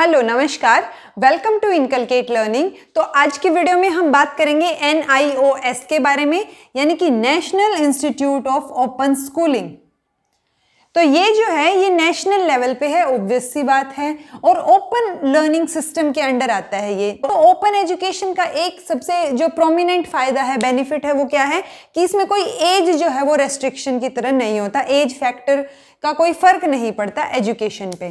hello नमस्कार welcome to inculcate learning तो आज की वीडियो में हम बात करेंगे एन के बारे में यानी कि National Institute of Open Schooling तो ये जो है ये नेशनल लेवल पे है ऑब्वियस सी बात है और ओपन लर्निंग सिस्टम के अंडर आता है ये तो ओपन एजुकेशन का एक सबसे जो प्रोमिनेंट फायदा है बेनिफिट है वो क्या है कि इसमें कोई एज जो है वो रेस्ट्रिक्शन की तरह नहीं होता एज फैक्टर का कोई फ़र्क नहीं पड़ता एजुकेशन पे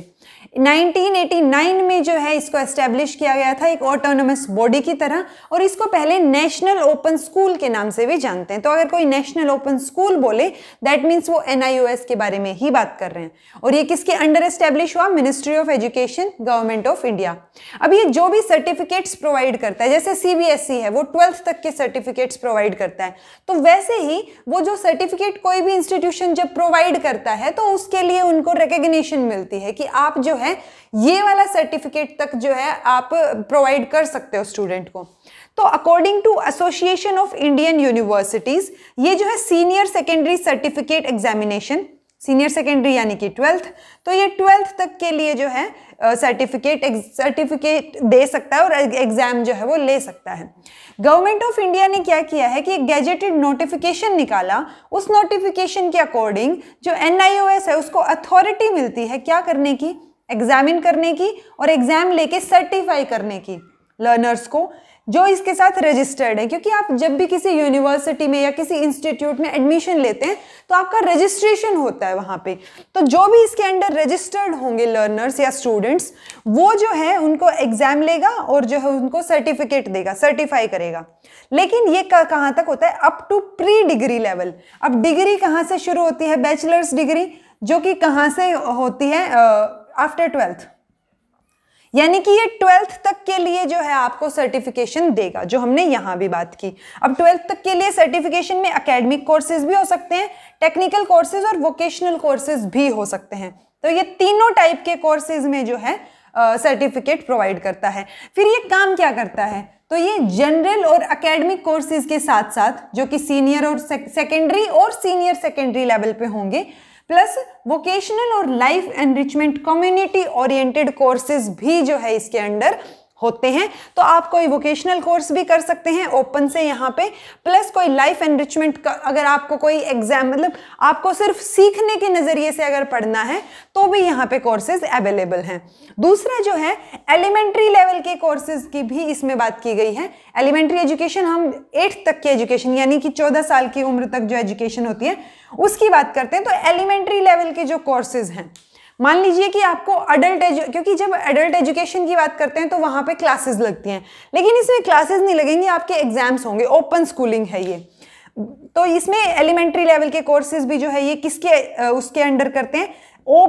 1989 में जो है इसको एस्टेब्लिश किया गया था एक ऑटोनोमस बॉडी की तरह और इसको पहले नेशनल ओपन स्कूल के नाम से भी जानते हैं तो अगर कोई नेशनल ओपन स्कूल बोले दैट मीन्स वो एन के बारे में ही बात कर रहे हैं और ये किसके अंडर एस्टेब्लिश हुआ Ministry of Education Government of India अब ये जो भी सर्टिफिकेट्स प्रोवाइड करता है जैसे सी e है वो ट्वेल्थ तक के सर्टिफिकेट्स प्रोवाइड करता है तो वैसे ही वो जो सर्टिफिकेट कोई भी इंस्टीट्यूशन जब प्रोवाइड करता है तो उसके लिए उनको रिकग्निशन मिलती है कि आप जो है ये वाला सर्टिफिकेट तक जो है आप प्रोवाइड कर सकते हो स्टूडेंट को तो according to Association of Indian Universities ये जो है senior secondary certificate examination senior secondary यानी कि ट्वेल्थ तो ये ट्वेल्थ तक के लिए जो है सर्टिफिकेट सर्टिफिकेट दे सकता है और एग्ज़ाम जो है वो ले सकता है गवर्नमेंट ऑफ इंडिया ने क्या किया है कि एक गैजेटेड नोटिफिकेशन निकाला उस नोटिफिकेशन के अकॉर्डिंग जो एन है उसको अथॉरिटी मिलती है क्या करने की एग्जामिन करने की और एग्ज़ाम लेके सर्टिफाई करने की लर्नर्स को जो इसके साथ रजिस्टर्ड है क्योंकि आप जब भी किसी यूनिवर्सिटी में या किसी इंस्टीट्यूट में एडमिशन लेते हैं तो आपका रजिस्ट्रेशन होता है वहाँ पे तो जो भी इसके अंडर रजिस्टर्ड होंगे लर्नर्स या स्टूडेंट्स वो जो है उनको एग्जाम लेगा और जो है उनको सर्टिफिकेट देगा सर्टिफाई करेगा लेकिन ये कहाँ तक होता है up to pre degree level अब डिग्री कहाँ से शुरू होती है बैचलर्स डिग्री जो कि कहाँ से होती है आफ्टर ट्वेल्थ यानी कि ये ट्वेल्थ तक के लिए जो है आपको सर्टिफिकेशन देगा जो हमने यहाँ भी बात की अब ट्वेल्थ तक के लिए सर्टिफिकेशन में अकेडमिक कोर्सेज भी हो सकते हैं टेक्निकल कोर्सेज और वोकेशनल कोर्सेज भी हो सकते हैं तो ये तीनों टाइप के कोर्सेज में जो है सर्टिफिकेट uh, प्रोवाइड करता है फिर ये काम क्या करता है तो ये जनरल और अकेडमिक कोर्सेज के साथ साथ जो कि सीनियर और सेकेंडरी और सीनियर सेकेंडरी लेवल पे होंगे प्लस वोकेशनल और life enrichment community oriented courses भी जो है इसके अंडर होते हैं तो आप कोई वोकेशनल कोर्स भी कर सकते हैं ओपन से यहाँ पे प्लस कोई लाइफ एनरिचमेंट का अगर आपको कोई एग्जाम मतलब आपको सिर्फ सीखने के नज़रिए से अगर पढ़ना है तो भी यहाँ पे कोर्सेज अवेलेबल हैं दूसरा जो है एलिमेंट्री लेवल के कोर्सेज की भी इसमें बात की गई है एलिमेंट्री एजुकेशन हम एट्थ तक की एजुकेशन यानी कि चौदह साल की उम्र तक जो एजुकेशन होती है उसकी बात करते हैं तो एलिमेंट्री लेवल के जो कोर्सेज हैं मान लीजिए कि आपको अडल्ट एजु क्योंकि जब अडल्ट एजुकेशन की बात करते हैं तो वहाँ पे क्लासेस लगती हैं लेकिन इसमें क्लासेस नहीं लगेंगी आपके एग्जाम्स होंगे ओपन स्कूलिंग है ये तो इसमें एलिमेंट्री लेवल के कोर्सेज भी जो है ये किसके उसके अंडर करते हैं ओ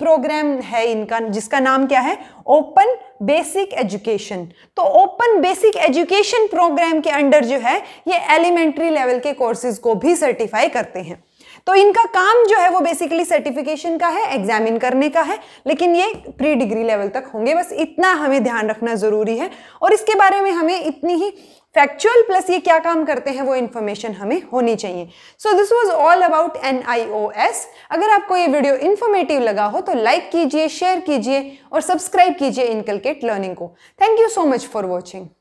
प्रोग्राम e है इनका जिसका नाम क्या है ओपन बेसिक एजुकेशन तो ओपन बेसिक एजुकेशन प्रोग्राम के अंडर जो है ये एलिमेंट्री लेवल के कोर्सेज को भी सर्टिफाई करते हैं तो इनका काम जो है वो बेसिकली सर्टिफिकेशन का है एग्जामिन करने का है लेकिन ये प्री डिग्री लेवल तक होंगे बस इतना हमें ध्यान रखना ज़रूरी है और इसके बारे में हमें इतनी ही फैक्चुअल प्लस ये क्या काम करते हैं वो इन्फॉर्मेशन हमें होनी चाहिए so this was all about एन अगर आपको ये वीडियो इन्फॉर्मेटिव लगा हो तो लाइक कीजिए शेयर कीजिए और सब्सक्राइब कीजिए इनकलकेट लर्निंग को thank you so much for watching